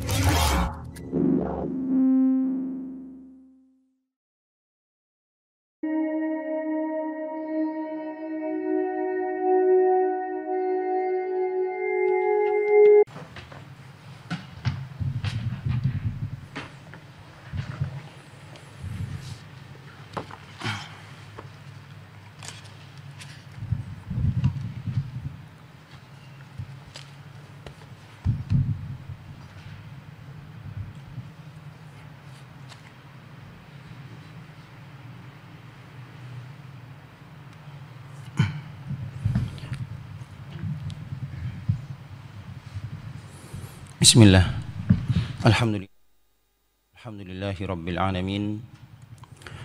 Thank you. بسم الله الحمد لله الحمد لله رب العالمين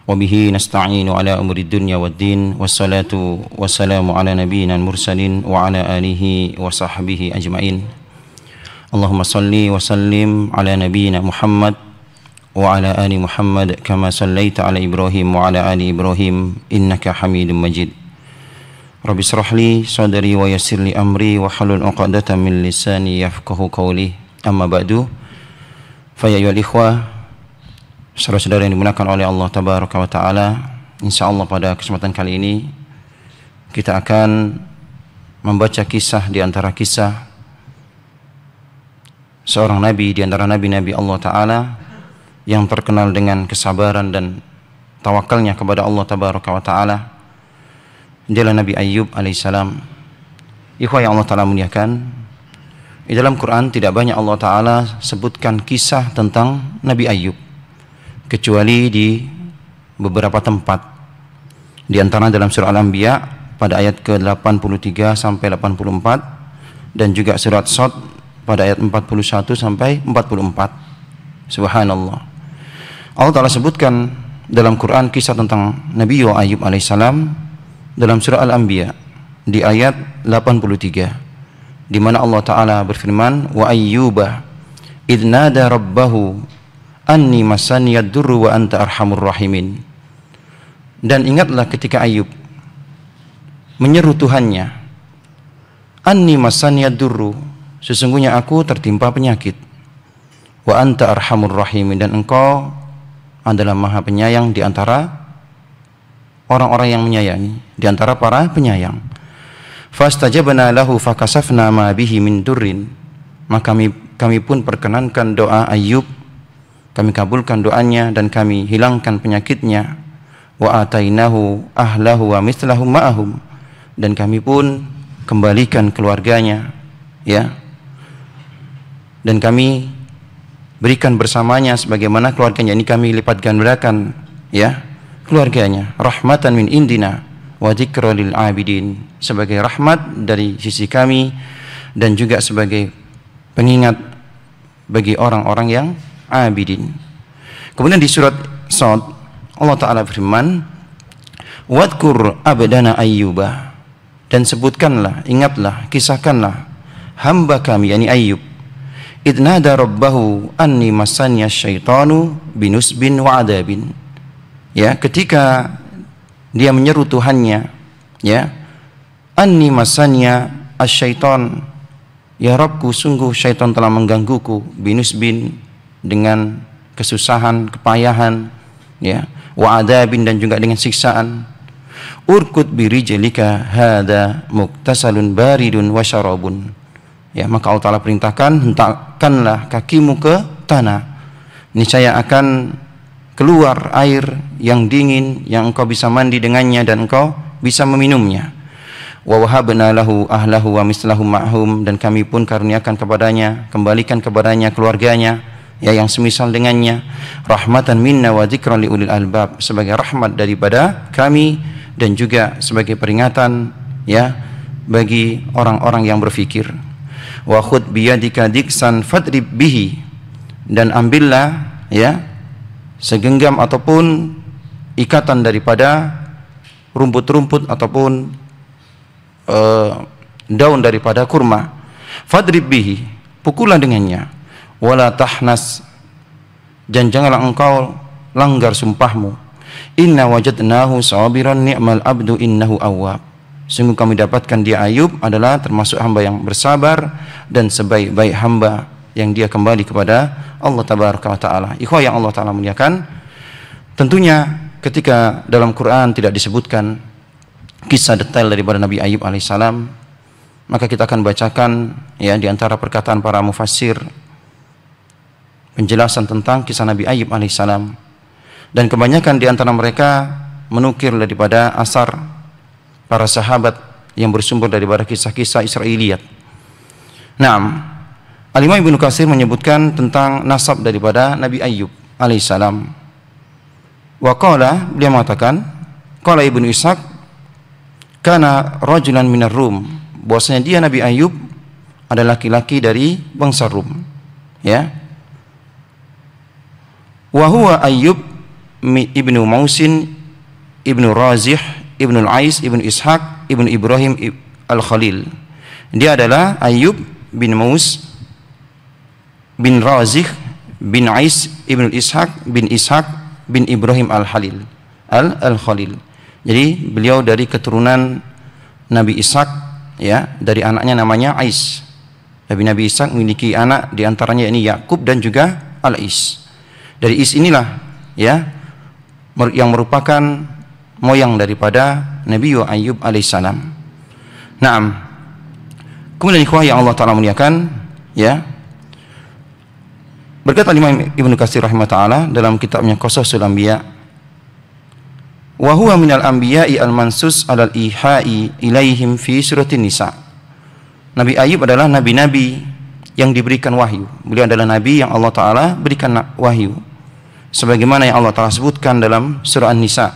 وبه نستعين على أمر الدنيا والدين والصلاة والسلام على نبينا المرسلين وعلى آله وصحبه أجمعين اللهم صل وسلم على نبينا محمد وعلى آل محمد كما صليت على إبراهيم وعلى آل إبراهيم إنك حميد مجيد رب اشرح لي صدري ويسر لي أمري وحلل عقدة من لساني يفقه قولي Amma ba'du Faya yual ikhwah Saudara-saudara yang dimuliakan oleh Allah Tabaraka wa ta'ala Insya Allah pada kesempatan kali ini Kita akan membaca kisah di antara kisah Seorang Nabi di antara Nabi-Nabi Allah Ta'ala Yang terkenal dengan kesabaran dan tawakalnya kepada Allah Tabaraka wa ta'ala Dialah Nabi Ayyub alaihissalam Ikhwah yang Allah Ta'ala muliakan di dalam Quran tidak banyak Allah Ta'ala sebutkan kisah tentang Nabi Ayub kecuali di beberapa tempat di antara dalam surah Al-Anbiya pada ayat ke-83 sampai 84 dan juga surat Sot pada ayat 41 sampai 44 subhanallah Allah Ta'ala sebutkan dalam Quran kisah tentang Nabi Ayub alaihissalam dalam surah Al-Anbiya di ayat 83 di mana Allah taala berfirman wa ayyuba idnada rabbahu anni masani yadurru wa anta arhamur rahimin dan ingatlah ketika Ayub menyeru Tuhannya anni masani yadurru sesungguhnya aku tertimpa penyakit wa anta arhamur rahimin dan engkau adalah maha penyayang di antara orang-orang yang menyayangi di antara para penyayang Fastajabna lahu fakasafna ma bihi min durrin. Maka kami kami pun perkenankan doa Ayub. Kami kabulkan doanya dan kami hilangkan penyakitnya. Wa atainahu ahlahu wa mislahum ma'ahum. Dan kami pun kembalikan keluarganya, ya. Dan kami berikan bersamanya sebagaimana keluarganya ini kami lipat gandakan, ya. Keluarganya rahmatan min indina wa dzikra lil abidin sebagai rahmat dari sisi kami dan juga sebagai pengingat bagi orang-orang yang abidin. Kemudian di surat Sod Allah taala firman Wadkur abdana ayyuba dan sebutkanlah, ingatlah, kisahkanlah hamba kami yakni Ayyub idnada rabbahu anni masanya syaitanu binusbin wa adabin ya ketika dia menyeru Tuhannya ya anni masanya asyaiton ya Robku sungguh syaitan telah menggangguku binus bin dengan kesusahan kepayahan ya wa adabin dan juga dengan siksaan urkut biri jelika hada muktasalun baridun wa syarabun ya maka Allah Ta'ala perintahkan hentakkanlah kakimu ke tanah niscaya akan keluar air yang dingin yang engkau bisa mandi dengannya dan engkau bisa meminumnya wa wahabna lahu ahlahu wa mislahum ma'hum dan kami pun karuniakan kepadanya kembalikan kepadanya keluarganya ya yang semisal dengannya rahmatan minna wa dzikran ulil albab sebagai rahmat daripada kami dan juga sebagai peringatan ya bagi orang-orang yang berfikir wa khud biyadika diksan fadrib bihi dan ambillah ya segenggam ataupun ikatan daripada rumput-rumput ataupun e, daun daripada kurma fadrib bihi pukulan dengannya wala tahnas dan janganlah engkau langgar sumpahmu inna wajadnahu sabiran ni'mal abdu innahu awwab sungguh kami dapatkan dia Ayub adalah termasuk hamba yang bersabar dan sebaik-baik hamba yang dia kembali kepada Allah tabaraka wa taala. Ikhwah yang Allah taala muliakan, tentunya ketika dalam Quran tidak disebutkan kisah detail daripada Nabi Ayub alaihissalam, maka kita akan bacakan ya di antara perkataan para mufassir penjelasan tentang kisah Nabi Ayub alaihissalam dan kebanyakan di antara mereka menukir daripada asar para sahabat yang bersumber daripada kisah-kisah Israeliat. Naam, Alimah Ibnu Kasir menyebutkan tentang nasab daripada Nabi Ayub, alaihissalam. Wa qala, beliau mengatakan, qala Ibnu Ishaq karena rajulan minar Rum, bahwasanya dia Nabi Ayub adalah laki-laki dari bangsa Rum. Ya. Wa huwa Ayyub ibnu Mausin ibnu Razih ibnu Al-Ais ibnu Ishaq ibnu Ibrahim Al-Khalil. Dia adalah Ayub bin Maus bin Razih bin Ais ibn Ishaq bin Ishaq bin Ibrahim al-Halil al-Khalil. al Jadi beliau dari keturunan Nabi Ishak ya, dari anaknya namanya Ais. Nabi Nabi Ishak memiliki anak di antaranya ini Yakub dan juga Al-Is. Dari Is inilah ya yang merupakan moyang daripada Nabi Ayub alaihissalam. Naam. Kemudian ikhwah yang Allah taala muliakan, ya, Berkata Imam Ibnu Katsir taala dalam kitabnya Qasasul Anbiya, "Wa huwa minal anbiya'i al-mansus 'alal ihai ilaihim fi suratin nisa." Nabi Ayub adalah nabi-nabi yang diberikan wahyu. Beliau adalah nabi yang Allah taala berikan wahyu. Sebagaimana yang Allah taala sebutkan dalam surah An-Nisa.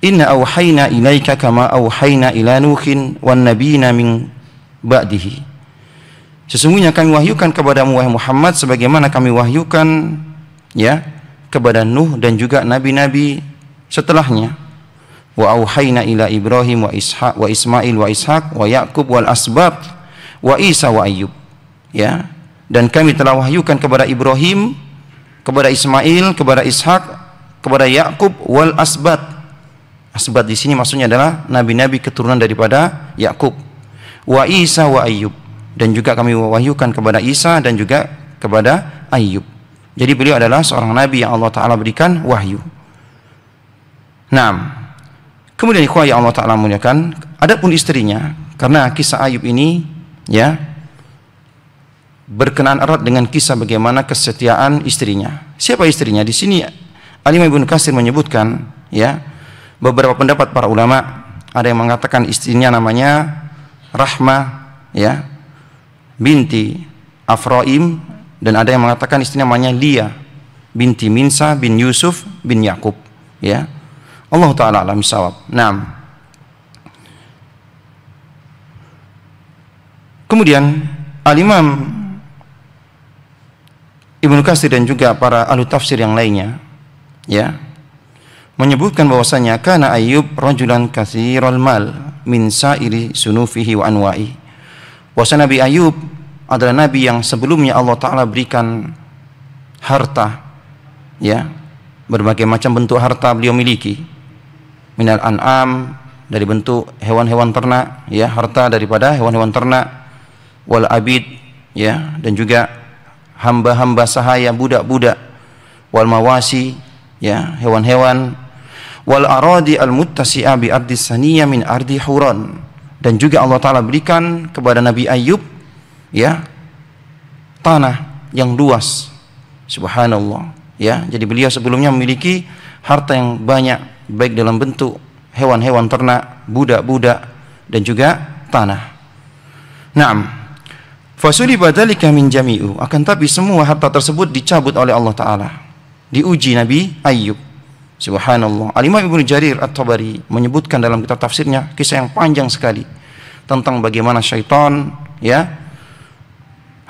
"Inna auhayna ilaika kama auhayna ila Nuhin wan nabiyina min ba'dihi." Sesungguhnya kami wahyukan kepada Muhammad sebagaimana kami wahyukan ya kepada Nuh dan juga nabi-nabi setelahnya. Wa auhayna ila Ibrahim wa Ishaq wa Ismail wa Ishaq wa Yaqub wal asbab wa Isa wa Ayyub. Ya. Dan kami telah wahyukan kepada Ibrahim, kepada Ismail, kepada Ishaq, kepada Yaqub wal asbab asbab di sini maksudnya adalah nabi-nabi keturunan daripada Yakub. Wa Isa wa Ayyub dan juga kami wahyukan kepada Isa dan juga kepada Ayub. Jadi beliau adalah seorang nabi yang Allah taala berikan wahyu. Nah, kemudian ikhwah yang Allah taala muliakan, adapun istrinya karena kisah Ayub ini ya berkenaan erat dengan kisah bagaimana kesetiaan istrinya. Siapa istrinya? Di sini Ali bin Kasir menyebutkan ya beberapa pendapat para ulama ada yang mengatakan istrinya namanya Rahma, ya binti Afroim dan ada yang mengatakan istri namanya Lia binti Minsa bin Yusuf bin Yakub ya Allah taala alam sawab. nah Kemudian Al-Imam Ibnu Katsir dan juga para ahli tafsir yang lainnya ya menyebutkan bahwasanya karena Ayub rajulan katsiral mal min sa'iri sunufihi wa anwa'i bahwa Nabi Ayub adalah nabi yang sebelumnya Allah taala berikan harta ya berbagai macam bentuk harta beliau miliki minal an'am dari bentuk hewan-hewan ternak ya harta daripada hewan-hewan ternak wal abid ya dan juga hamba-hamba sahaya budak-budak wal mawasi ya hewan-hewan wal aradi al muttasi'a bi ardi saniyah min ardi huran dan juga Allah taala berikan kepada Nabi Ayub ya tanah yang luas subhanallah ya jadi beliau sebelumnya memiliki harta yang banyak baik dalam bentuk hewan-hewan ternak budak-budak dan juga tanah Naam. fasulibadalika badalika min jami'u. Akan tapi semua harta tersebut dicabut oleh Allah Ta'ala. Diuji Nabi Ayub. Subhanallah. Al-Imam Ibnu Jarir At-Tabari menyebutkan dalam kitab tafsirnya kisah yang panjang sekali tentang bagaimana syaitan ya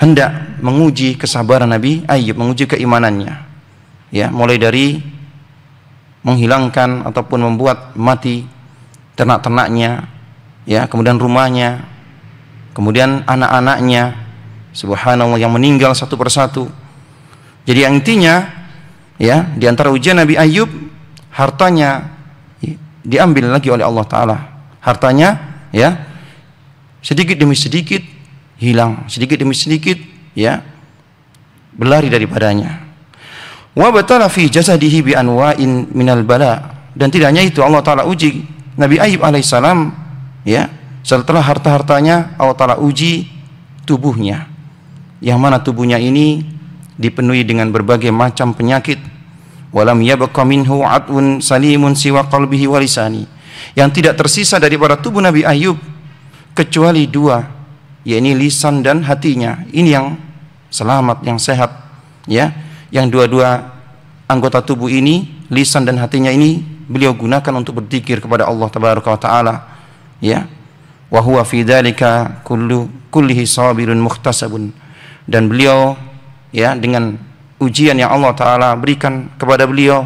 hendak menguji kesabaran Nabi Ayub, menguji keimanannya. Ya, mulai dari menghilangkan ataupun membuat mati ternak-ternaknya, ya, kemudian rumahnya, kemudian anak-anaknya, subhanallah yang meninggal satu persatu. Jadi yang intinya ya di antara ujian Nabi Ayub hartanya diambil lagi oleh Allah taala. Hartanya ya sedikit demi sedikit hilang, sedikit demi sedikit ya berlari daripadanya. Wa batala fi jasadihi bi anwa'in minal bala. Dan tidaknya itu Allah taala uji Nabi Ayyub alaihissalam ya setelah harta-hartanya Allah taala uji tubuhnya. Yang mana tubuhnya ini dipenuhi dengan berbagai macam penyakit walam yabqa minhu atun salimun siwa qalbihi wa lisani yang tidak tersisa daripada tubuh Nabi Ayub kecuali dua yakni lisan dan hatinya ini yang selamat yang sehat ya yang dua-dua anggota tubuh ini lisan dan hatinya ini beliau gunakan untuk berzikir kepada Allah tabaraka wa taala ya wa huwa fi dzalika kullu kullihi sabirun muhtasabun dan beliau ya dengan ujian yang Allah Ta'ala berikan kepada beliau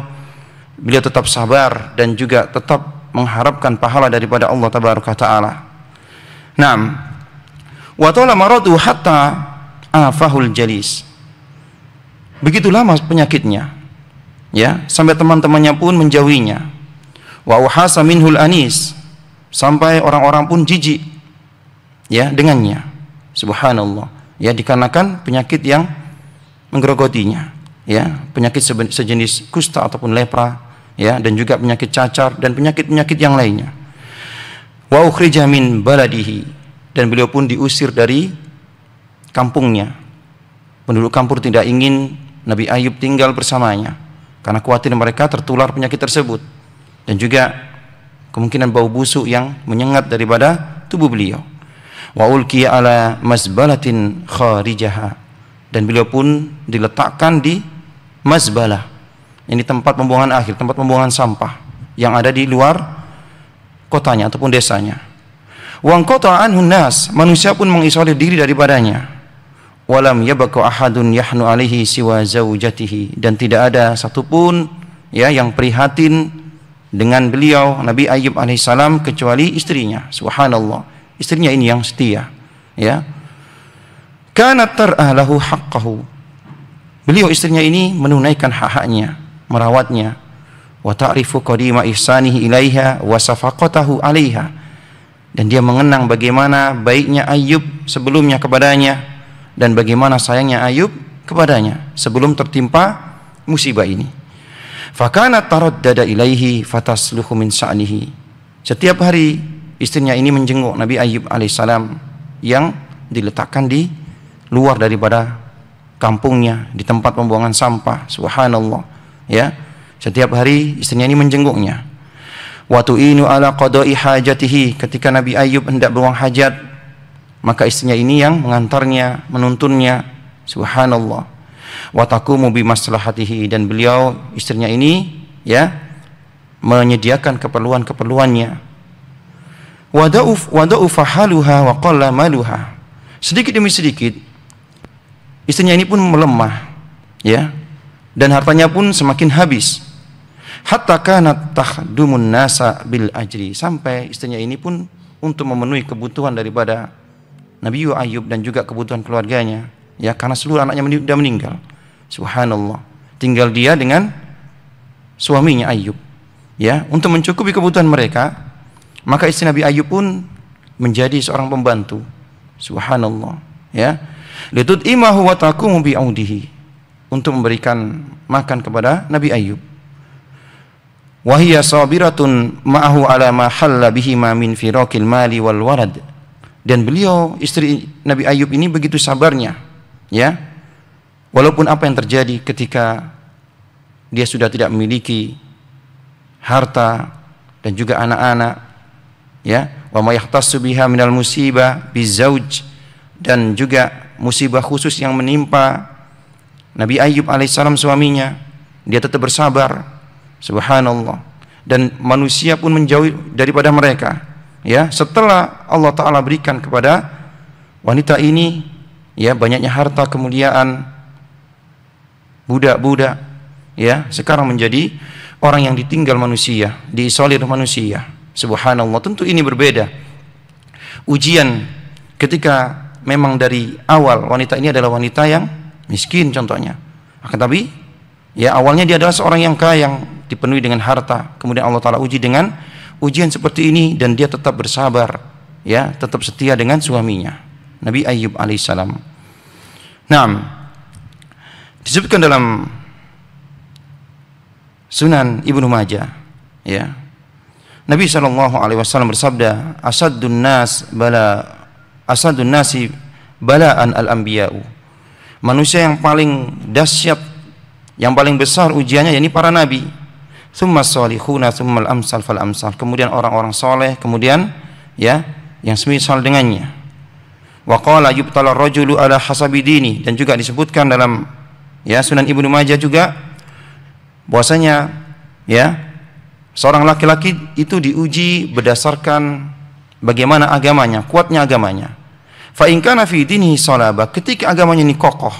beliau tetap sabar dan juga tetap mengharapkan pahala daripada Allah Tabaraka Ta'ala nah wa ta'ala maradu hatta afahul jalis begitu lama penyakitnya ya sampai teman-temannya pun menjauhinya wa uhasa minhul anis sampai orang-orang pun jijik ya dengannya subhanallah ya dikarenakan penyakit yang menggerogotinya ya penyakit sejenis kusta ataupun lepra ya dan juga penyakit cacar dan penyakit-penyakit yang lainnya wa ukhrija min baladihi dan beliau pun diusir dari kampungnya penduduk kampung tidak ingin Nabi Ayub tinggal bersamanya karena khawatir mereka tertular penyakit tersebut dan juga kemungkinan bau busuk yang menyengat daripada tubuh beliau wa ulqiya ala masbalatin kharijaha dan beliau pun diletakkan di mazbalah ini tempat pembuangan akhir tempat pembuangan sampah yang ada di luar kotanya ataupun desanya wang kota nas manusia pun mengisolir diri daripadanya walam yabaku ahadun yahnu alihi siwa zaujatihi dan tidak ada satupun ya yang prihatin dengan beliau Nabi Ayub alaihissalam kecuali istrinya subhanallah istrinya ini yang setia ya Kana tar'alahu haqqahu. Beliau istrinya ini menunaikan hak-haknya, merawatnya. Wa ta'rifu qadima ihsanihi ilaiha wa safaqatahu alaiha. Dan dia mengenang bagaimana baiknya Ayub sebelumnya kepadanya dan bagaimana sayangnya Ayub kepadanya sebelum tertimpa musibah ini. Fakana taraddada ilaihi fatasluhu min sa'nihi. Setiap hari istrinya ini menjenguk Nabi Ayub alaihissalam yang diletakkan di luar daripada kampungnya di tempat pembuangan sampah subhanallah ya setiap hari istrinya ini menjenguknya waktu inu ala qada'i hajatihi ketika Nabi Ayub hendak buang hajat maka istrinya ini yang mengantarnya menuntunnya subhanallah wa taqumu bi dan beliau istrinya ini ya menyediakan keperluan-keperluannya wada'uf wada'u fahaluha wa qalla maluha sedikit demi sedikit Istrinya ini pun melemah, ya. Dan hartanya pun semakin habis. Hatta kana tahdumun nasa bil ajri sampai istrinya ini pun untuk memenuhi kebutuhan daripada Nabi Ayub dan juga kebutuhan keluarganya ya karena seluruh anaknya sudah meninggal subhanallah tinggal dia dengan suaminya Ayub ya untuk mencukupi kebutuhan mereka maka istri Nabi Ayub pun menjadi seorang pembantu subhanallah ya Litut imahu wa taqumu bi'audihi untuk memberikan makan kepada Nabi Ayub. Wahia sabiratun ma'ahu ala ma halla bihi ma min mali wal warad. Dan beliau istri Nabi Ayub ini begitu sabarnya, ya. Walaupun apa yang terjadi ketika dia sudah tidak memiliki harta dan juga anak-anak, ya. Wa ma yahtassu biha minal musibah bizauj dan juga musibah khusus yang menimpa Nabi Ayub alaihissalam suaminya dia tetap bersabar subhanallah dan manusia pun menjauhi daripada mereka ya setelah Allah taala berikan kepada wanita ini ya banyaknya harta kemuliaan budak-budak ya sekarang menjadi orang yang ditinggal manusia diisolir manusia subhanallah tentu ini berbeda ujian ketika memang dari awal wanita ini adalah wanita yang miskin contohnya akan tapi ya awalnya dia adalah seorang yang kaya yang dipenuhi dengan harta kemudian Allah Ta'ala uji dengan ujian seperti ini dan dia tetap bersabar ya tetap setia dengan suaminya Nabi Ayub alaihissalam nah disebutkan dalam Sunan Ibnu Majah ya Nabi Shallallahu alaihi wasallam bersabda asaddun nas bala asadun nasi balaan al-anbiya'u manusia yang paling dahsyat yang paling besar ujiannya yakni para nabi summa salihuna summa al-amsal fal amsal kemudian orang-orang soleh kemudian ya yang semisal dengannya wa qala yubtala rojulu ala hasabi dini dan juga disebutkan dalam ya Sunan Ibnu Majah juga bahwasanya ya seorang laki-laki itu diuji berdasarkan Bagaimana agamanya, kuatnya agamanya. Fa in kana fi dinihi salaba, ketika agamanya ini kokoh,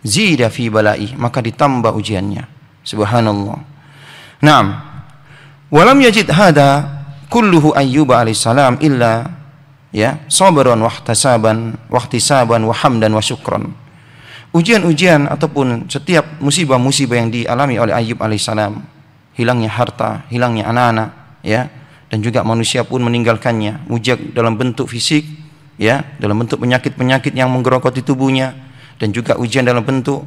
zida fi balai, maka ditambah ujiannya. Subhanallah. Naam. Walam yajid hada kulluhu ayyub alaihissalam illa ya sabran wa ihtisaban, wa hamdan wa syukran ujian-ujian ataupun setiap musibah-musibah yang dialami oleh Ayub alaihissalam hilangnya harta hilangnya anak-anak ya dan juga manusia pun meninggalkannya mujak dalam bentuk fisik ya dalam bentuk penyakit-penyakit yang menggerogoti tubuhnya dan juga ujian dalam bentuk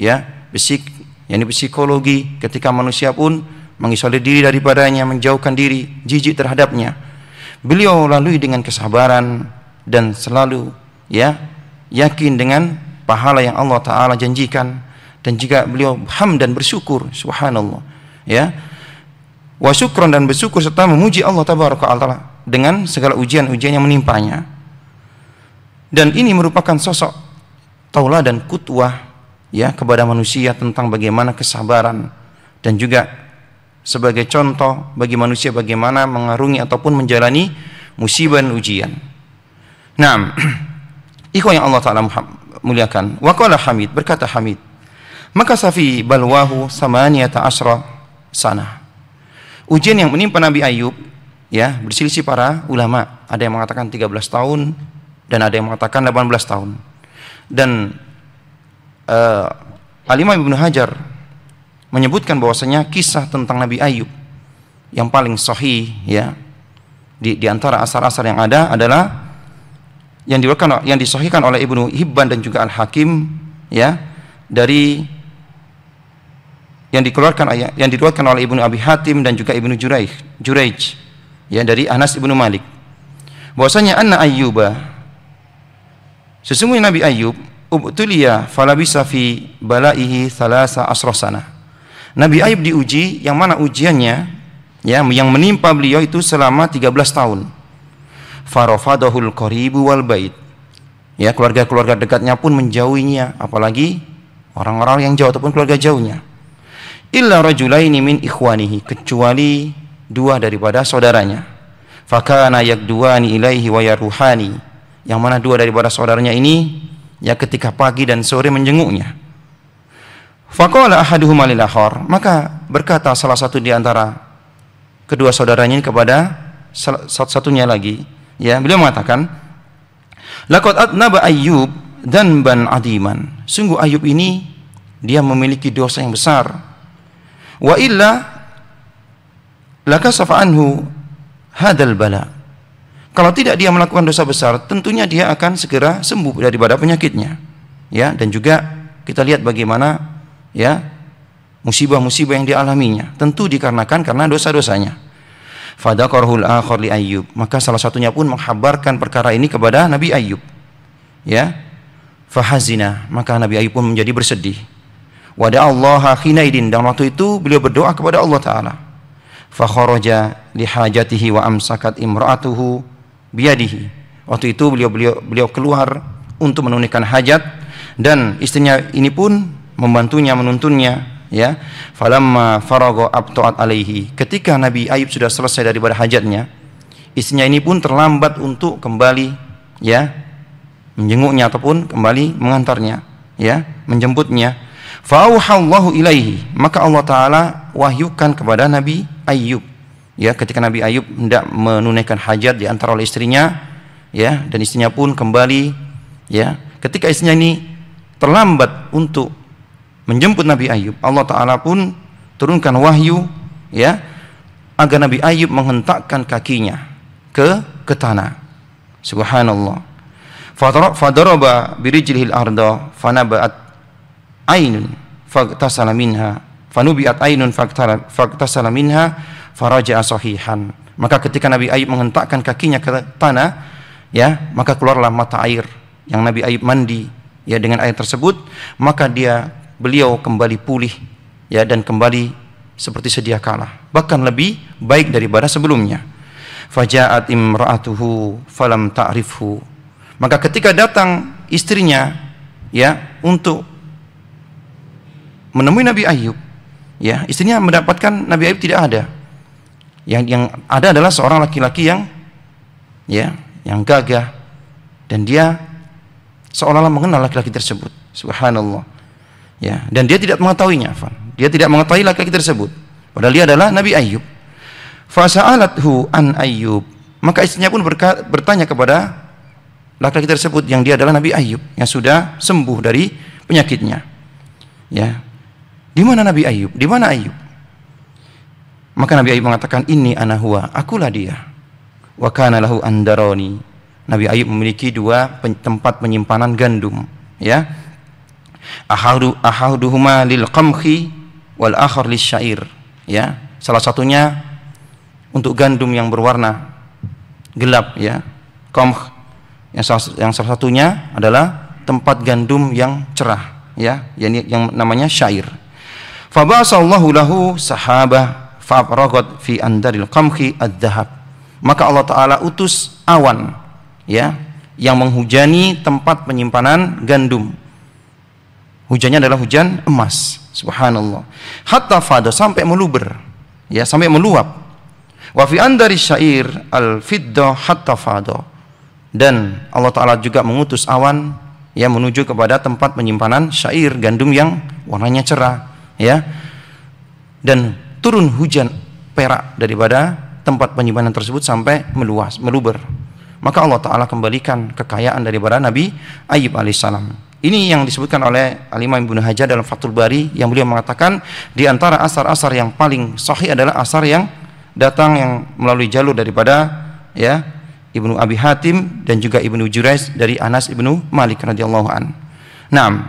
ya psik, yakni psikologi ketika manusia pun mengisolir diri daripadanya menjauhkan diri jijik terhadapnya beliau lalui dengan kesabaran dan selalu ya yakin dengan pahala yang Allah taala janjikan dan juga beliau ham dan bersyukur subhanallah ya wa syukron dan bersyukur serta memuji Allah Taala dengan segala ujian-ujian yang menimpanya dan ini merupakan sosok taulah dan kutwah ya kepada manusia tentang bagaimana kesabaran dan juga sebagai contoh bagi manusia bagaimana mengarungi ataupun menjalani musibah dan ujian. Nah, ikhwan yang Allah Ta'ala muliakan. Waqala Hamid, berkata Hamid. Maka safi balwahu samaniyata asra sanah Ujian yang menimpa Nabi Ayub ya berselisih para ulama. Ada yang mengatakan 13 tahun dan ada yang mengatakan 18 tahun. Dan uh, eh, Alimah Ibn Hajar menyebutkan bahwasanya kisah tentang Nabi Ayub yang paling sahih ya di, di antara asar-asar yang ada adalah yang diwakilkan yang disahihkan oleh Ibnu Hibban dan juga Al Hakim ya dari yang dikeluarkan ayat yang dikeluarkan oleh Ibnu Abi Hatim dan juga Ibnu Juraij Juraij ya dari Anas Ibnu Malik bahwasanya anna ayyuba sesungguhnya Nabi Ayub ubtuliya falabisa fi balaihi thalasa asrosana Nabi Ayub diuji yang mana ujiannya ya yang menimpa beliau itu selama 13 tahun. Farofadahul qaribu wal bait. Ya keluarga-keluarga dekatnya pun menjauhinya apalagi orang-orang yang jauh ataupun keluarga jauhnya illa rajulaini min ikhwanihi kecuali dua daripada saudaranya fakana yakduani ilaihi wa yaruhani yang mana dua daripada saudaranya ini ya ketika pagi dan sore menjenguknya faqala ahaduhuma lil maka berkata salah satu di antara kedua saudaranya ini kepada satu-satunya lagi ya beliau mengatakan laqad adnaba ayyub dan ban adiman sungguh ayub ini dia memiliki dosa yang besar wa illa lakasafa anhu hadal bala kalau tidak dia melakukan dosa besar tentunya dia akan segera sembuh daripada penyakitnya ya dan juga kita lihat bagaimana ya musibah-musibah yang dialaminya tentu dikarenakan karena dosa-dosanya fadakarhul li ayyub maka salah satunya pun menghabarkan perkara ini kepada Nabi Ayub ya fahazina maka Nabi Ayub pun menjadi bersedih Wada Allah khinaidin dan waktu itu beliau berdoa kepada Allah Taala. Fakhoroja lihajatihi wa amsakat imraatuhu biadihi. Waktu itu beliau beliau beliau keluar untuk menunaikan hajat dan istrinya ini pun membantunya menuntunnya ya falamma farago abtuat alaihi ketika Nabi Ayub sudah selesai daripada hajatnya istrinya ini pun terlambat untuk kembali ya menjenguknya ataupun kembali mengantarnya ya menjemputnya Fauhallahu ilaihi. Maka Allah Ta'ala wahyukan kepada Nabi Ayub. Ya, ketika Nabi Ayub hendak menunaikan hajat di antara oleh istrinya, ya, dan istrinya pun kembali, ya. Ketika istrinya ini terlambat untuk menjemput Nabi Ayub, Allah Ta'ala pun turunkan wahyu, ya, agar Nabi Ayub menghentakkan kakinya ke ke tanah. Subhanallah. Fadaraba birijlihil fana baat ainun faqtasala minha fanubiat ainun faqtasala minha faraja sahihan maka ketika Nabi Ayub menghentakkan kakinya ke tanah ya maka keluarlah mata air yang Nabi Ayub mandi ya dengan air tersebut maka dia beliau kembali pulih ya dan kembali seperti sedia kala bahkan lebih baik daripada sebelumnya fajaat imraatuhu falam ta'rifhu maka ketika datang istrinya ya untuk menemui Nabi Ayub. Ya, istrinya mendapatkan Nabi Ayub tidak ada. Yang yang ada adalah seorang laki-laki yang ya, yang gagah dan dia seolah-olah mengenal laki-laki tersebut. Subhanallah. Ya, dan dia tidak mengetahuinya, Fan. Dia tidak mengetahui laki-laki tersebut. Padahal dia adalah Nabi Ayub. Fasa'alathu an Ayub. Maka istrinya pun bertanya kepada laki-laki tersebut yang dia adalah Nabi Ayub yang sudah sembuh dari penyakitnya. Ya. Di mana Nabi Ayub? Di mana Ayub? Maka Nabi Ayub mengatakan, ini Anahua, akulah dia. Wa kana lahu andaroni. Nabi Ayub memiliki dua pen tempat penyimpanan gandum. Ya, ahadu ahaduhuma lil qamhi wal akhar lis syair. Ya, salah satunya untuk gandum yang berwarna gelap. Ya, qamh yang salah, yang salah satunya adalah tempat gandum yang cerah. Ya, yang, yang namanya syair Fabasallahu lahu sahabah fa'ragat fi andaril qamhi ad Maka Allah taala utus awan ya yang menghujani tempat penyimpanan gandum. Hujannya adalah hujan emas. Subhanallah. Hatta fada sampai meluber. Ya, sampai meluap. Wa fi andari syair al fiddo hatta fada. Dan Allah taala juga mengutus awan yang menuju kepada tempat penyimpanan syair gandum yang warnanya cerah ya dan turun hujan perak daripada tempat penyimpanan tersebut sampai meluas meluber maka Allah Ta'ala kembalikan kekayaan daripada Nabi Ayub alaihissalam ini yang disebutkan oleh Alimah Ibnu Hajar dalam Fathul Bari yang beliau mengatakan di antara asar-asar yang paling sahih adalah asar yang datang yang melalui jalur daripada ya Ibnu Abi Hatim dan juga Ibnu Jurais dari Anas Ibnu Malik radhiyallahu an. Naam,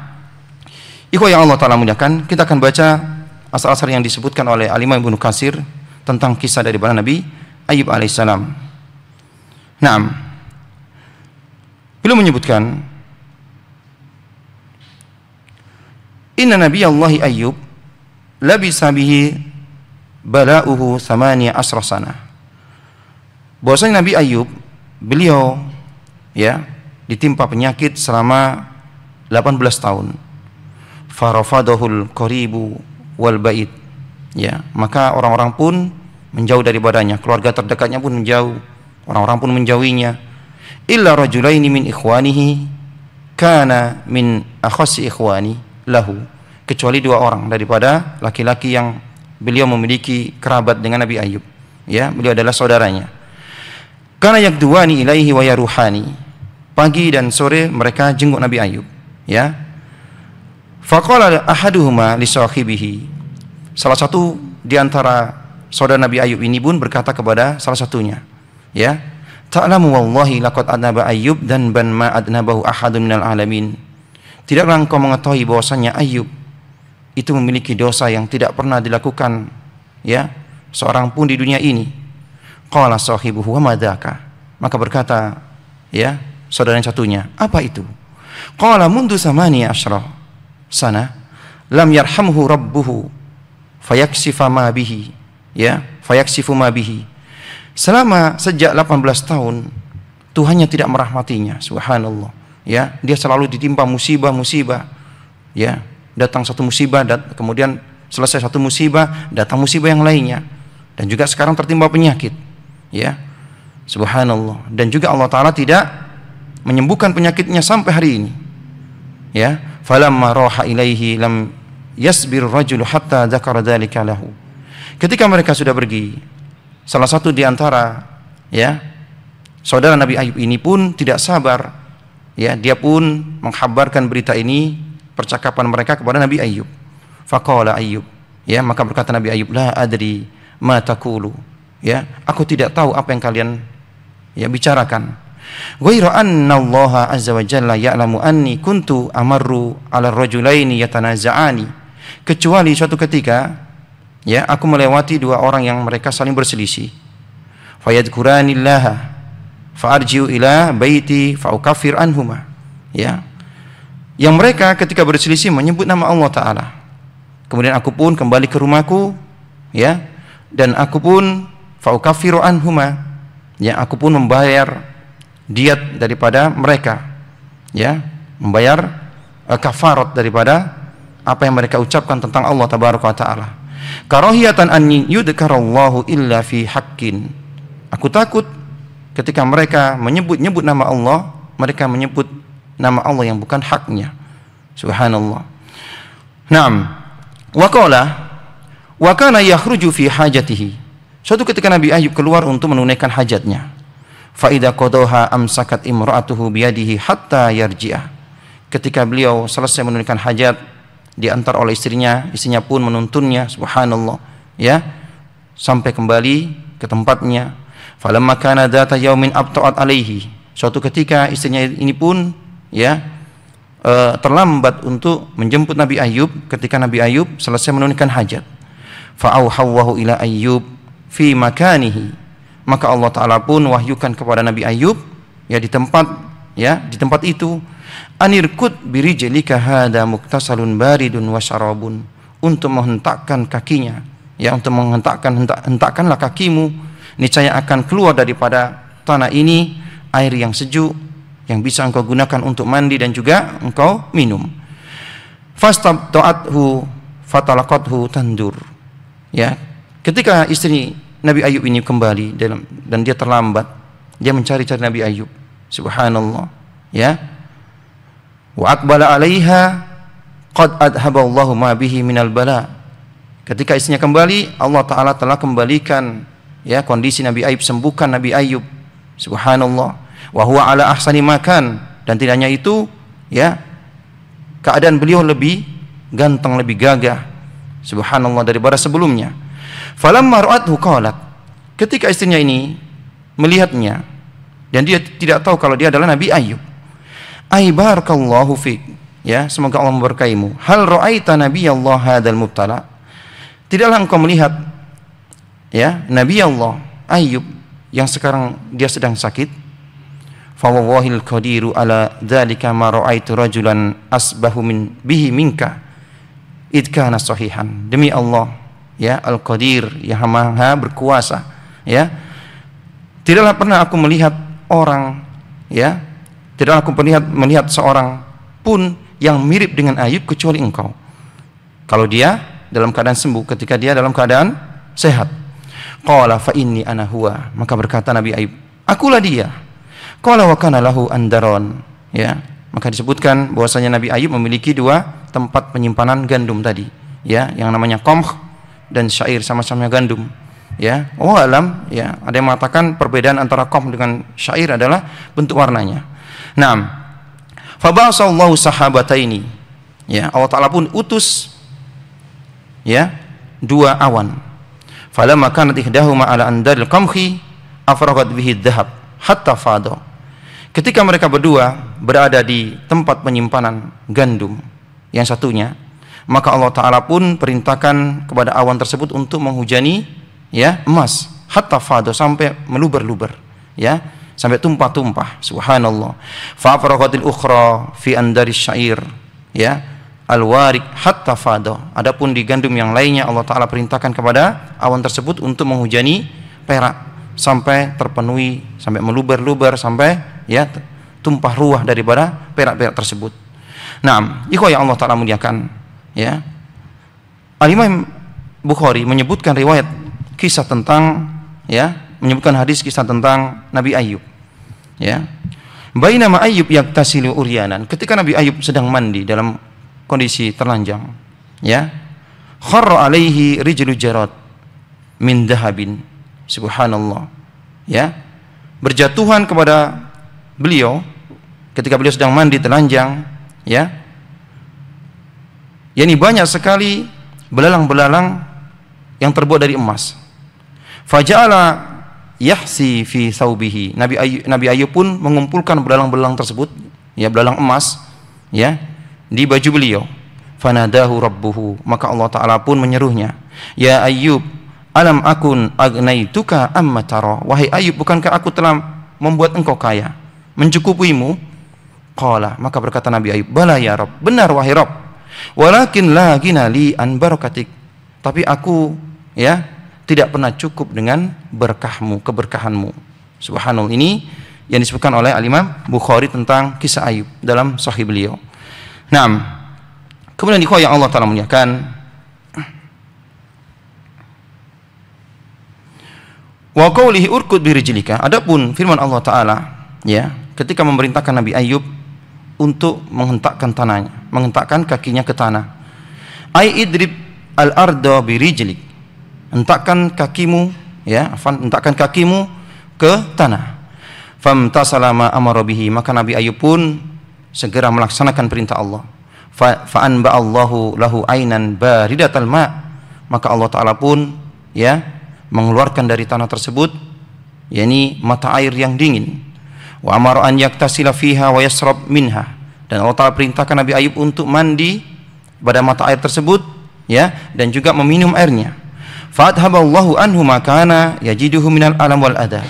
Ikhwa yang Allah Ta'ala muliakan, kita akan baca asal-asal yang disebutkan oleh Alimah Ibnu Kasir tentang kisah dari para Nabi Ayub alaihissalam. Naam. Beliau menyebutkan Inna Nabi Allah Ayub labisa bihi bala'uhu samania asrasana sana. Bahwasanya Nabi Ayub beliau ya ditimpa penyakit selama 18 tahun farafadahul qaribu wal ba'id ya maka orang-orang pun menjauh daripadanya keluarga terdekatnya pun menjauh orang-orang pun menjauhinya illa rajulaini min ikhwanihi kana min akhassi ikhwani lahu kecuali dua orang daripada laki-laki yang beliau memiliki kerabat dengan Nabi Ayub ya beliau adalah saudaranya karena yakduani ilaihi wa yaruhani pagi dan sore mereka jenguk Nabi Ayub ya Faqala ahaduhuma li Salah satu di antara saudara Nabi Ayub ini pun berkata kepada salah satunya, ya. Ta'lamu wallahi laqad adnaba Ayub dan ban ma adnabahu ahadun minal alamin. Tidaklah engkau mengetahui bahwasanya Ayub itu memiliki dosa yang tidak pernah dilakukan ya seorang pun di dunia ini. Qala sahibuhu wa madaka. Maka berkata ya saudara yang satunya, apa itu? Qala mundu samani asyrah sana lam yarhamhu rabbuhu fayaksifa ma bihi ya fayaksifu ma bihi selama sejak 18 tahun Tuhannya tidak merahmatinya subhanallah ya dia selalu ditimpa musibah-musibah ya datang satu musibah dan kemudian selesai satu musibah datang musibah yang lainnya dan juga sekarang tertimpa penyakit ya subhanallah dan juga Allah taala tidak menyembuhkan penyakitnya sampai hari ini ya falamma lam yasbir rajul hatta dzakara ketika mereka sudah pergi salah satu di antara ya saudara Nabi Ayub ini pun tidak sabar ya dia pun menghabarkan berita ini percakapan mereka kepada Nabi Ayub faqala Ayub ya maka berkata Nabi Ayub la adri ma takulu ya aku tidak tahu apa yang kalian ya bicarakan Ghoiro anna Allah azza wa jalla ya'lamu anni kuntu amarru 'ala rajulaini yatanaza'ani. Kecuali suatu ketika ya aku melewati dua orang yang mereka saling berselisih. Fayadkuranillaha fa'arji'u ila baiti fa'ukafir anhuma. Ya. Yang mereka ketika berselisih menyebut nama Allah taala. Kemudian aku pun kembali ke rumahku, ya. Dan aku pun fa'ukafiru anhuma. Ya, aku pun membayar diat daripada mereka ya membayar uh, kafarat daripada apa yang mereka ucapkan tentang Allah tabaraka taala karahiyatan an yudkarallahu illa fi haqqin aku takut ketika mereka menyebut-nyebut nama Allah mereka menyebut nama Allah yang bukan haknya subhanallah na'am wa qala wa kana yakhruju fi hajatihi suatu ketika Nabi Ayub keluar untuk menunaikan hajatnya Faidah kodoha am amsakat imra'atuhu biyadihi hatta yarji'ah ketika beliau selesai menunaikan hajat diantar oleh istrinya istrinya pun menuntunnya subhanallah ya sampai kembali ke tempatnya falamma kana data yaumin abta'at alaihi suatu ketika istrinya ini pun ya e, terlambat untuk menjemput Nabi Ayub ketika Nabi Ayub selesai menunaikan hajat. fa'auhawahu ila Ayub fi makanihi maka Allah taala pun wahyukan kepada Nabi Ayub ya di tempat ya di tempat itu anirkut birijelika hada muktasalun baridun washarabun untuk menghentakkan kakinya ya untuk menghentakkan hentak, hentakkanlah kakimu niscaya akan keluar daripada tanah ini air yang sejuk yang bisa engkau gunakan untuk mandi dan juga engkau minum fastabta'athu fatalaqathu tandur ya ketika istri Nabi Ayub ini kembali dalam dan dia terlambat. Dia mencari-cari Nabi Ayub. Subhanallah. Ya. Wa akbala 'alaiha qad adhaballahu ma bihi minal bala. Ketika istrinya kembali, Allah taala telah kembalikan ya kondisi Nabi Ayub sembuhkan Nabi Ayub. Subhanallah. Wa huwa ala ahsani makan dan tidaknya itu, ya. Keadaan beliau lebih ganteng, lebih gagah. Subhanallah daripada sebelumnya. Falamma ra'athu qalat. Ketika istrinya ini melihatnya dan dia tidak tahu kalau dia adalah Nabi Ayub. Ai barakallahu fik. Ya, semoga Allah memberkahimu. Hal ra'aita Nabi Allah hadal mubtala? Tidaklah engkau melihat ya, Nabi Allah Ayub yang sekarang dia sedang sakit? Fawwahil qadiru ala dzalika ma ra'aitu rajulan asbahu min bihi minka. Idkana sahihan. Demi Allah, ya Al-Qadir yang Maha berkuasa ya tidaklah pernah aku melihat orang ya tidaklah aku melihat melihat seorang pun yang mirip dengan Ayub kecuali engkau kalau dia dalam keadaan sembuh ketika dia dalam keadaan sehat qala fa inni ana huwa maka berkata Nabi Ayub akulah dia qala wa kana lahu andaron ya maka disebutkan bahwasanya Nabi Ayub memiliki dua tempat penyimpanan gandum tadi ya yang namanya komh dan syair sama-sama gandum ya oh alam ya ada yang mengatakan perbedaan antara kom dengan syair adalah bentuk warnanya nah fabasallahu sahabataini ya Allah taala pun utus ya dua awan maka nanti dahuma ala andal kamhi afragat bihi dahab hatta fado ketika mereka berdua berada di tempat penyimpanan gandum yang satunya maka Allah taala pun perintahkan kepada awan tersebut untuk menghujani ya emas hatta fado sampai meluber-luber ya sampai tumpah-tumpah subhanallah fa faraqatil ukhra fi andari syair ya alwarik hatta fado adapun di gandum yang lainnya Allah taala perintahkan kepada awan tersebut untuk menghujani perak sampai terpenuhi sampai meluber-luber sampai ya tumpah ruah daripada perak-perak tersebut. Nah, ikhwah yang Allah taala muliakan, ya Al-Imam Bukhari menyebutkan riwayat kisah tentang ya menyebutkan hadis kisah tentang Nabi Ayub ya Bainama Ayub yaktasilu uryanan ketika Nabi Ayub sedang mandi dalam kondisi terlanjang ya kharra alaihi rijlu jarad min dahabin subhanallah ya berjatuhan kepada beliau ketika beliau sedang mandi telanjang ya yakni banyak sekali belalang-belalang yang terbuat dari emas. Faja'ala yahsi fi saubihi. Nabi Ayub, Nabi Ayub pun mengumpulkan belalang-belalang tersebut, ya belalang emas, ya, di baju beliau. Fanadahu rabbuhu, maka Allah taala pun menyeruhnya, "Ya Ayub, alam akun agnaituka amma taro. Wahai Ayub, bukankah aku telah membuat engkau kaya, mencukupimu? Qala, maka berkata Nabi Ayub, "Bala ya Rabb." Benar wahai Rabb. Walakin la ginali an barakatik. Tapi aku ya tidak pernah cukup dengan berkahmu, keberkahanmu. Subhanallah ini yang disebutkan oleh alimah Bukhari tentang kisah Ayub dalam sahih beliau. Naam. Kemudian ikhwah yang Allah Ta'ala muliakan, wa qawlihi urkud bi adapun firman Allah taala ya ketika memerintahkan Nabi Ayub untuk menghentakkan tanahnya, menghentakkan kakinya ke tanah. Ai idrib al arda birijlik. Hentakkan kakimu, ya, afan, hentakkan kakimu ke tanah. Famtasalama amara bihi, maka Nabi Ayub pun segera melaksanakan perintah Allah. Fa anba Allahu lahu ainan baridatal ma. Maka Allah Taala pun ya mengeluarkan dari tanah tersebut yakni mata air yang dingin wa amara an yaktasila fiha wa yasrab minha dan Allah Ta'ala perintahkan Nabi Ayub untuk mandi pada mata air tersebut ya dan juga meminum airnya fa'adhaballahu anhu makana yajiduhu minal alam wal adha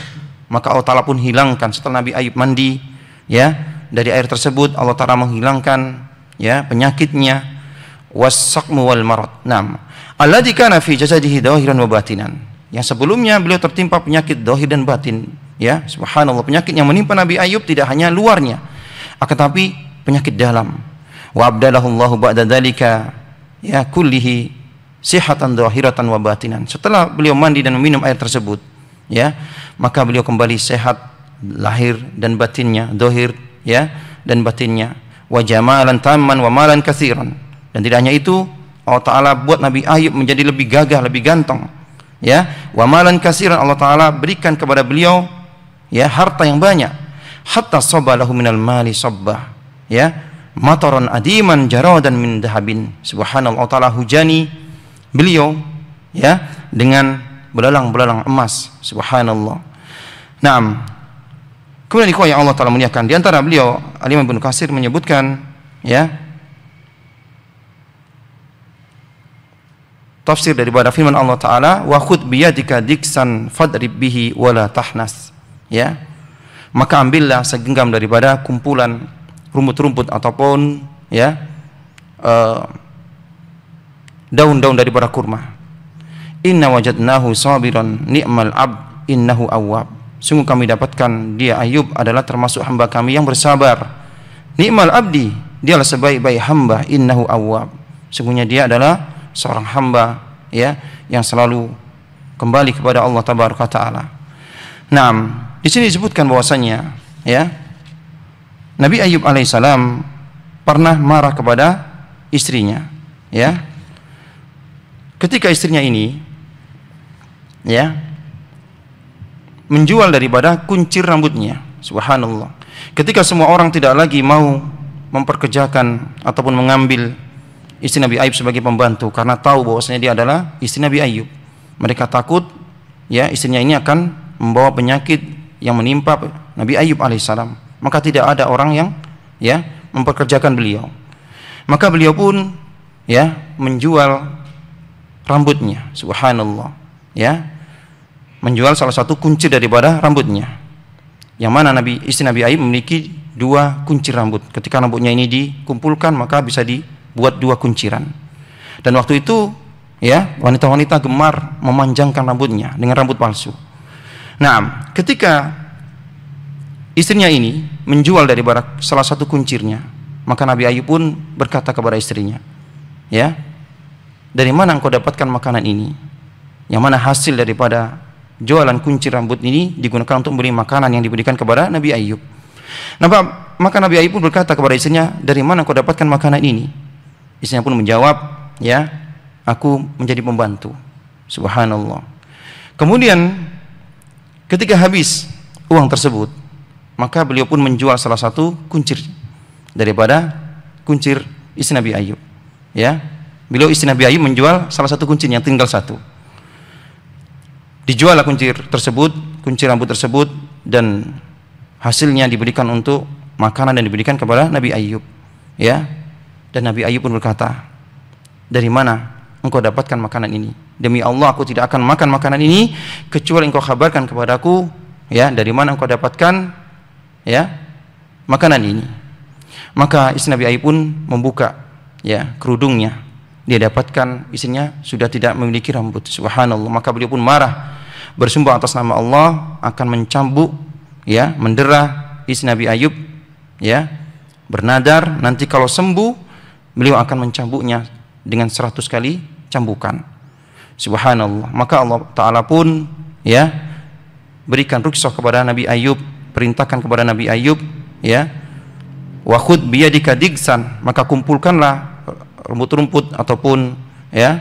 maka Allah Ta'ala pun hilangkan setelah Nabi Ayub mandi ya dari air tersebut Allah Ta'ala menghilangkan ya penyakitnya wasakmu wal marad nam alladhi kana fi jasadihi dahiran wa batinan yang sebelumnya beliau tertimpa penyakit dohir dan batin ya subhanallah penyakit yang menimpa Nabi Ayub tidak hanya luarnya akan tetapi penyakit dalam wa abdalahullahu ba'da dzalika ya kullihi sihatan zahiratan wa batinan setelah beliau mandi dan meminum air tersebut ya maka beliau kembali sehat lahir dan batinnya dohir ya dan batinnya wa jamalan tamman wa malan katsiran dan tidak hanya itu Allah Ta'ala buat Nabi Ayub menjadi lebih gagah, lebih ganteng ya wa malan katsiran Allah Ta'ala berikan kepada beliau ya harta yang banyak hatta sabalahu minal mali sabbah ya mataron adiman jaradan min dahabin subhanallah taala hujani beliau ya dengan belalang-belalang emas subhanallah Naam. Kemudian dikau yang Allah taala muliakan di antara beliau Alim bin Qasir menyebutkan ya tafsir daripada firman Allah taala wa khud biyadika diksan fadrib bihi wala tahnas ya maka ambillah segenggam daripada kumpulan rumput-rumput ataupun ya eh, daun-daun uh, daripada kurma inna wajadnahu sabiran ni'mal ab innahu awwab sungguh kami dapatkan dia Ayub adalah termasuk hamba kami yang bersabar ni'mal abdi dialah sebaik-baik hamba innahu awwab sungguhnya dia adalah seorang hamba ya yang selalu kembali kepada Allah tabaraka taala. Naam, di sini disebutkan bahwasanya ya Nabi Ayub alaihissalam pernah marah kepada istrinya ya ketika istrinya ini ya menjual daripada kuncir rambutnya subhanallah ketika semua orang tidak lagi mau memperkejakan ataupun mengambil istri Nabi Ayub sebagai pembantu karena tahu bahwasanya dia adalah istri Nabi Ayub mereka takut ya istrinya ini akan membawa penyakit yang menimpa Nabi Ayub alaihissalam maka tidak ada orang yang ya memperkerjakan beliau maka beliau pun ya menjual rambutnya subhanallah ya menjual salah satu kunci daripada rambutnya yang mana Nabi istri Nabi Ayub memiliki dua kunci rambut ketika rambutnya ini dikumpulkan maka bisa dibuat dua kunciran dan waktu itu ya wanita-wanita gemar memanjangkan rambutnya dengan rambut palsu Nah, ketika istrinya ini menjual dari barak salah satu kuncirnya, maka Nabi Ayub pun berkata kepada istrinya, ya, dari mana engkau dapatkan makanan ini? Yang mana hasil daripada jualan kuncir rambut ini digunakan untuk beli makanan yang diberikan kepada Nabi Ayub. Nampak? Maka Nabi Ayub pun berkata kepada istrinya, dari mana engkau dapatkan makanan ini? Istrinya pun menjawab, ya, aku menjadi pembantu. Subhanallah. Kemudian Ketika habis uang tersebut, maka beliau pun menjual salah satu kuncir daripada kuncir istri Nabi Ayub. Ya, beliau istri Nabi Ayub menjual salah satu kuncir yang tinggal satu. Dijuallah kuncir tersebut, kuncir rambut tersebut dan hasilnya diberikan untuk makanan dan diberikan kepada Nabi Ayub. Ya, dan Nabi Ayub pun berkata, dari mana engkau dapatkan makanan ini? Demi Allah aku tidak akan makan makanan ini kecuali engkau kabarkan kepadaku ya dari mana engkau dapatkan ya makanan ini. Maka istri Nabi Ayub pun membuka ya kerudungnya. Dia dapatkan isinya sudah tidak memiliki rambut. Subhanallah. Maka beliau pun marah bersumpah atas nama Allah akan mencambuk ya mendera istri Nabi Ayub ya bernadar nanti kalau sembuh beliau akan mencambuknya dengan seratus kali cambukan Subhanallah. Maka Allah Ta'ala pun ya berikan rukshoh kepada Nabi Ayub, perintahkan kepada Nabi Ayub ya wa biya biyadika maka kumpulkanlah rumput-rumput ataupun ya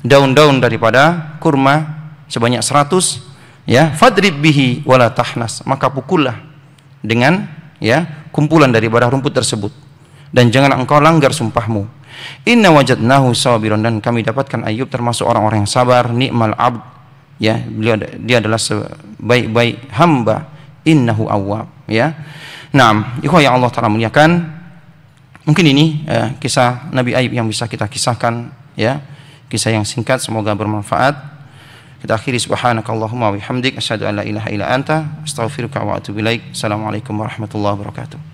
daun-daun daripada kurma sebanyak seratus ya fadrib bihi wala tahnas, maka pukullah dengan ya kumpulan daripada rumput tersebut dan jangan engkau langgar sumpahmu Inna wajadnahu sabiron dan kami dapatkan Ayub termasuk orang-orang yang sabar, nikmal abd. Ya, beliau dia adalah sebaik-baik hamba. Innahu awab ya. Nah ikhwah yang Allah taala muliakan. Mungkin ini eh, kisah Nabi Ayub yang bisa kita kisahkan, ya. Kisah yang singkat semoga bermanfaat. Kita akhiri subhanakallahumma wa bihamdik asyhadu an la ilaha illa anta astaghfiruka wa atubu ilaik. Assalamualaikum warahmatullahi wabarakatuh.